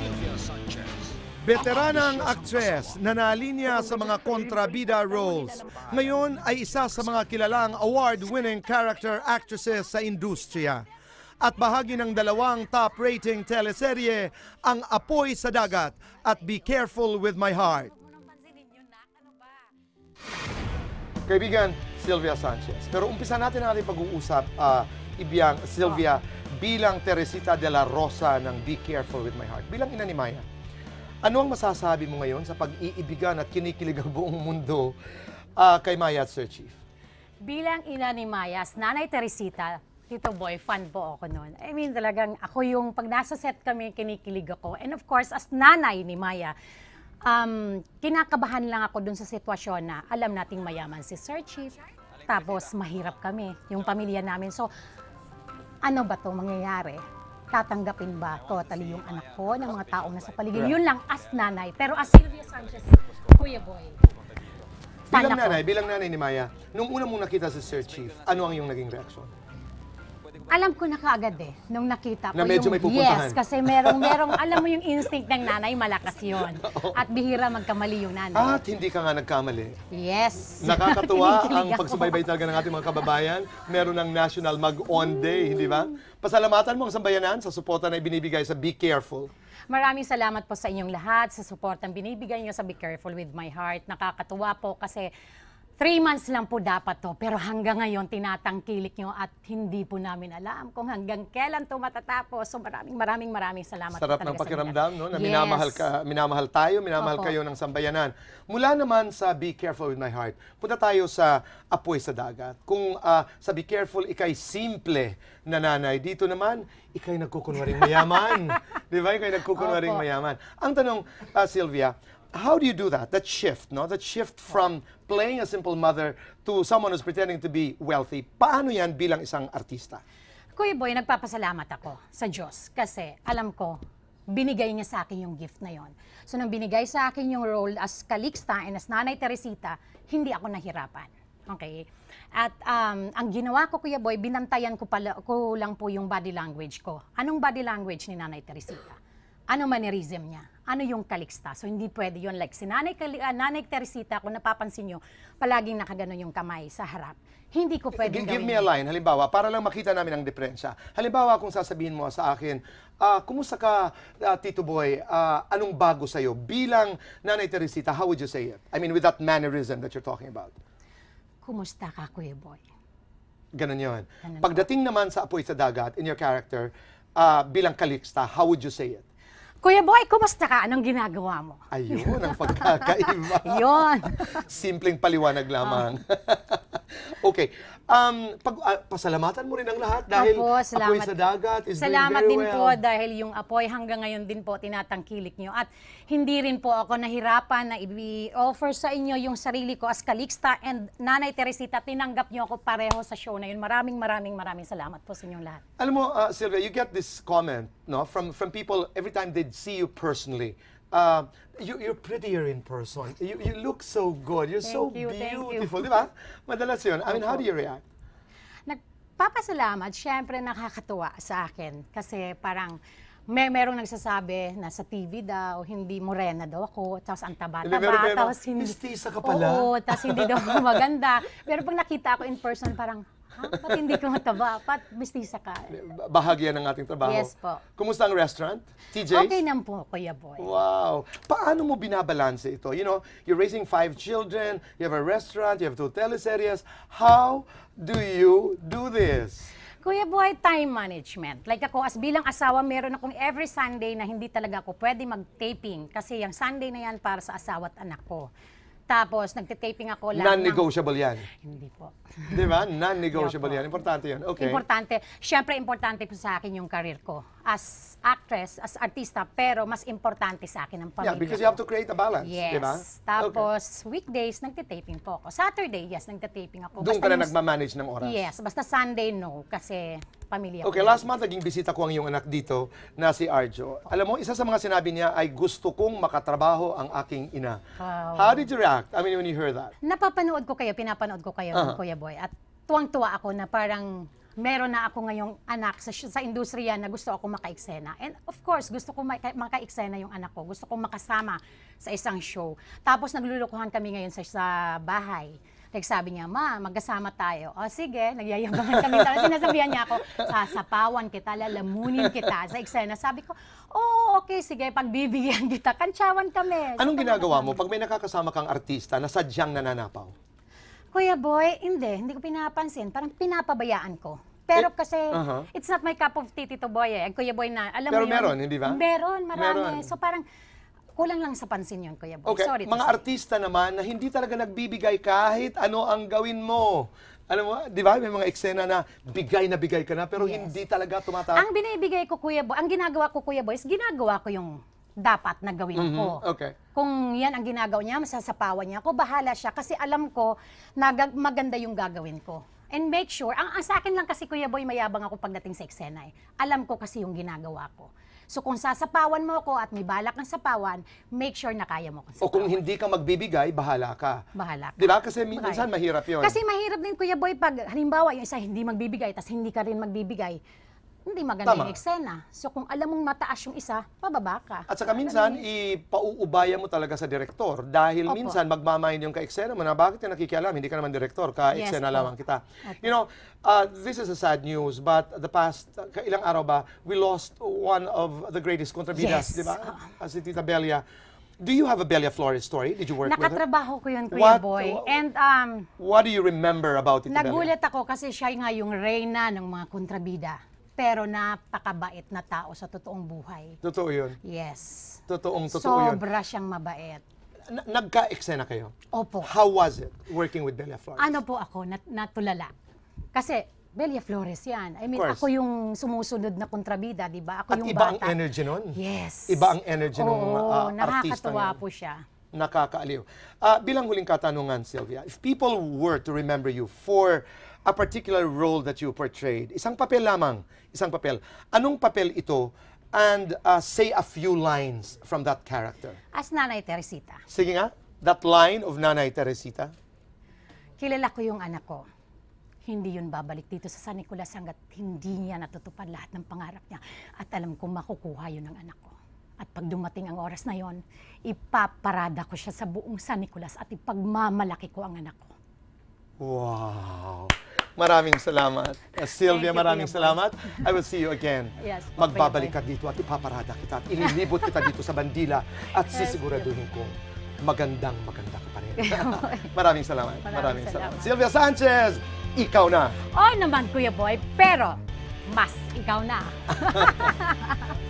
Sylvia Sanchez. Veteranang aktres na nalinya sa mga kontrabida roles. Ngayon ay isa sa mga kilalang award-winning character actresses sa industriya. At bahagi ng dalawang top-rating teleserye, Ang Apoy sa Dagat at Be Careful With My Heart. Kaibigan, Sylvia Sanchez. Pero umpisa natin ang ating pag-uusap, uh, Ibiyang Sylvia. Wow bilang Teresita de la Rosa ng Be Careful With My Heart, bilang ina ni Maya, ano ang masasabi mo ngayon sa pag-iibigan at kinikilig ang buong mundo uh, kay Maya at Sir Chief? Bilang ina ni Mayas, Nanay Teresita, Tito Boy, fan po ako noon. I mean, talagang ako yung pag nasa set kami, kinikilig ako. And of course, as nanay ni Maya, um, kinakabahan lang ako dun sa sitwasyon na alam nating mayaman si Sir Chief. Tapos mahirap kami, yung pamilya namin. So, ano ba to mangyayari? Tatanggapin ba totally yung anak ko ng mga taong nasa paligid? Yun lang as nanay. Pero as Sylvia Sanchez, Kuya Boy. Bilang nanay, bilang nanay ni Maya, nung una mong nakita sa Sir Chief, ano ang iyong naging reaksyon? Alam ko na kaagad eh, nung nakita ko Na medyo yung, may pupuntahan. Yes, kasi merong, merong, alam mo yung instinct ng nanay, malakas yon At bihira magkamali yung nanay. At hindi ka nga nagkamali. Yes. Nakakatuwa ang ako. pagsubaybay talaga ng ating mga kababayan. Meron ng National Mag-On Day, hindi ba? Pasalamatan mo ang sambayanan sa suporta na ibinibigay sa Be Careful. Maraming salamat po sa inyong lahat, sa suportang binibigay nyo sa Be Careful With My Heart. Nakakatuwa po kasi Three months lang po dapat to, pero hanggang ngayon tinatangkilik nyo at hindi po namin alam kung hanggang kailan to matatapos. So maraming maraming maraming salamat. Sarap ng pakiramdam, no? Na yes. minamahal, ka, minamahal tayo, minamahal Opo. kayo ng sambayanan. Mula naman sa Be Careful With My Heart, punta tayo sa Apoy sa Dagat. Kung uh, sa Be Careful, ikay simple na nanay. Dito naman, ikay nagkukunwaring mayaman. Di ba? Ikay nagkukunwaring Opo. mayaman. Ang tanong, uh, Sylvia, how do you do that? That shift, no? That shift oh. from playing a simple mother to someone who's pretending to be wealthy. Paano yan bilang isang artista? Kuya Boy, nagpapasalamat ako sa Diyos kasi alam ko, binigay niya sa akin yung gift na yon. So nang binigay sa akin yung role as Calixta and as Nanay Teresita, hindi ako nahirapan. Okay. At um, ang ginawa ko, Kuya Boy, binantayan ko, pala, ko lang po yung body language ko. Anong body language ni Nanay Teresita? Ano mannerism niya? ano yung kaliksta. So hindi pwede yon like si Nanay, uh, Nanay Teresita, kung napapansin nyo, palaging nakaganon yung kamay sa harap. Hindi ko pwede Give, give me a line, halimbawa, para lang makita namin ang diferensya. Halimbawa, kung sasabihin mo sa akin, uh, kumusta ka, uh, Tito Boy, uh, anong bago sa'yo bilang Nanay Teresita, how would you say it? I mean, with that mannerism that you're talking about. Kumusta ka, Kuya Boy? Ganun yun. Ganun Pagdating naman sa apoy sa dagat, in your character, uh, bilang kaliksta, how would you say it? Kuya Boy, kumusta ka? Anong ginagawa mo? Ayun, ang pagkakaiba. Yun. Simpleng paliwanag lamang. Ah. okay. Um, pag, uh, pasalamatan mo rin ang lahat dahil Opo, salamat. apoy sa dagat is Salamat din well. po dahil yung apoy hanggang ngayon din po tinatangkilik nyo. At hindi rin po ako nahirapan na i-offer sa inyo yung sarili ko as Kalixta and Nanay Teresita. Tinanggap nyo ako pareho sa show na yun. Maraming maraming maraming salamat po sa inyong lahat. Alam mo, uh, Sylvia, you get this comment no, from, from people every time they see you personally uh, you, you're prettier in person. You, you look so good. You're thank so you, beautiful. Di ba? Madalas yun. I mean, how do you react? Nagpapasalamat. Siyempre, nakakatuwa sa akin. Kasi parang may merong nagsasabi na sa TV daw, hindi morena daw ako, tapos ang taba-taba, tapos hindi... Mistisa ka pala. Oo, tapos hindi daw maganda. Pero pag nakita ako in person, parang, Ha? hindi ko mataba? Pat, mistisa ka. Bahagya ng ating trabaho. Yes po. Kumusta ang restaurant? TJ? Okay naman po, Kuya Boy. Wow. Paano mo binabalanse ito? You know, you're raising five children, you have a restaurant, you have two teleseries. How do you do this? Kuya Boy, time management. Like ako, as bilang asawa, meron akong every Sunday na hindi talaga ako pwede mag-taping kasi yung Sunday na yan para sa asawa at anak ko. Tapos, nagtitaping ako lang. Non-negotiable ng... yan. Hindi po. Di ba? Non-negotiable yan. Importante yan. Okay. Importante. Siyempre, importante po sa akin yung career ko as actress, as artista, pero mas importante sa akin ang pamilya. Yeah, because you have to create a balance, yes. di ba? Tapos, okay. weekdays, nagtitaping po ako. Saturday, yes, nagtitaping ako. Doon basta ka na nagmamanage ng oras? Yes, basta Sunday, no, kasi pamilya Okay, last month, naging bisita ko ang iyong anak dito na si Arjo. Alam mo, isa sa mga sinabi niya ay gusto kong makatrabaho ang aking ina. Wow. How did you react? I mean, when you heard that? Napapanood ko kayo, pinapanood ko kayo, uh -huh. Kuya Boy. At tuwang-tuwa ako na parang meron na ako ngayong anak sa, sa industriya na gusto ako makaeksena. And of course, gusto ko maka, makaeksena yung anak ko. Gusto ko makasama sa isang show. Tapos naglulukuhan kami ngayon sa, sa bahay. Like sabi niya, ma, magkasama tayo. O oh, ah, sige, nagyayabangan kami. Tapos sinasabihan niya ako, sasapawan kita, lalamunin kita sa eksena. Sabi ko, oo, oh, okay, sige, pagbibigyan kita. Kantsawan kami. Anong ginagawa mo pag may nakakasama kang artista na sadyang nananapaw? Kuya Boy, hindi. Hindi ko pinapansin. Parang pinapabayaan ko. Pero Eh, kasi, uh-huh. it's not my cup of tea, Tito Boy. Eh. Kuya Boy na, alam Pero mo yun. meron, hindi ba? Meron, marami. Meron. So parang, kulang lang sa pansin yun, Kuya Boy. Okay, Sorry. to mga artista naman na hindi talaga nagbibigay kahit ano ang gawin mo. Alam mo, di ba? May mga eksena na bigay na bigay ka na pero Yes. hindi talaga tumataas. Ang binibigay ko, Kuya Boy, ang ginagawa ko, Kuya Boy, is ginagawa ko yung dapat na gawin mhm, ko. Okay. Kung yan ang ginagawa niya, masasapawan niya ako, bahala siya kasi alam ko na maganda yung gagawin ko. And make sure, ang, ang sa akin lang kasi Kuya Boy, mayabang ako pagdating sa eksena eh. Alam ko kasi yung ginagawa ko. So kung sasapawan mo ako at may balak ng sapawan, make sure na kaya mo O kung hindi ka magbibigay, bahala ka. Bahala ka. Di diba? Kasi min- Bahala. minsan mahirap yun. Kasi mahirap din, Kuya Boy, pag halimbawa yung isa hindi magbibigay, tapos hindi ka rin magbibigay hindi maganda Tama. yung eksena. So kung alam mong mataas yung isa, pababa ka. At saka minsan, ipauubaya mo talaga sa direktor dahil Opo. minsan magmamayin yung ka-eksena mo na bakit ka nakikialam, hindi ka naman direktor, ka-eksena Yes, po. lamang kita. Opo. You know, uh, this is a sad news but the past, uh, ilang araw ba, we lost one of the greatest kontrabidas, Yes. di ba? Uh, si Tita Belia. Do you have a Belia Flores story? Did you work with her? Nakatrabaho ko yun, Kuya Boy. Uh, And um, What do you remember about Tita Belia? nagulat ako kasi siya nga yung reyna ng mga kontrabida pero napakabait na tao sa totoong buhay. Totoo yun. Yes. Totoong, totoo yun. Sobra siyang mabait. Nagka-eksena kayo. Opo. How was it working with Delia Flores? Ano po ako, nat- natulala. Kasi, Belia Flores yan. I mean, ako yung sumusunod na kontrabida, di ba? Ako At yung iba ang bata. energy nun? Yes. Iba ang energy nung ah, Oo, artista nakakatuwa po siya. Nakakaaliw. Ah, bilang huling katanungan, Sylvia, if people were to remember you for a particular role that you portrayed. Isang papel lamang, isang papel. Anong papel ito? And uh, say a few lines from that character. As Nanay Teresita. Sige nga, that line of Nanay Teresita. Kilala ko yung anak ko. Hindi yun babalik dito sa San Nicolas hanggat hindi niya natutupad lahat ng pangarap niya. At alam kong makukuha yun ng anak ko. At pag dumating ang oras na yon, ipaparada ko siya sa buong San Nicolas at ipagmamalaki ko ang anak ko. Wow! Maraming salamat. Uh, Sylvia, maraming salamat. I will see you again. Yes, po, Magbabalik ka dito at ipaparada kita at ililibot kita dito sa bandila at yes, sisiguraduhin ko magandang maganda ka pa rin. maraming salamat. Maraming, maraming salamat. salamat. Sylvia Sanchez, ikaw na. Oo oh, naman, Kuya Boy, pero mas ikaw na.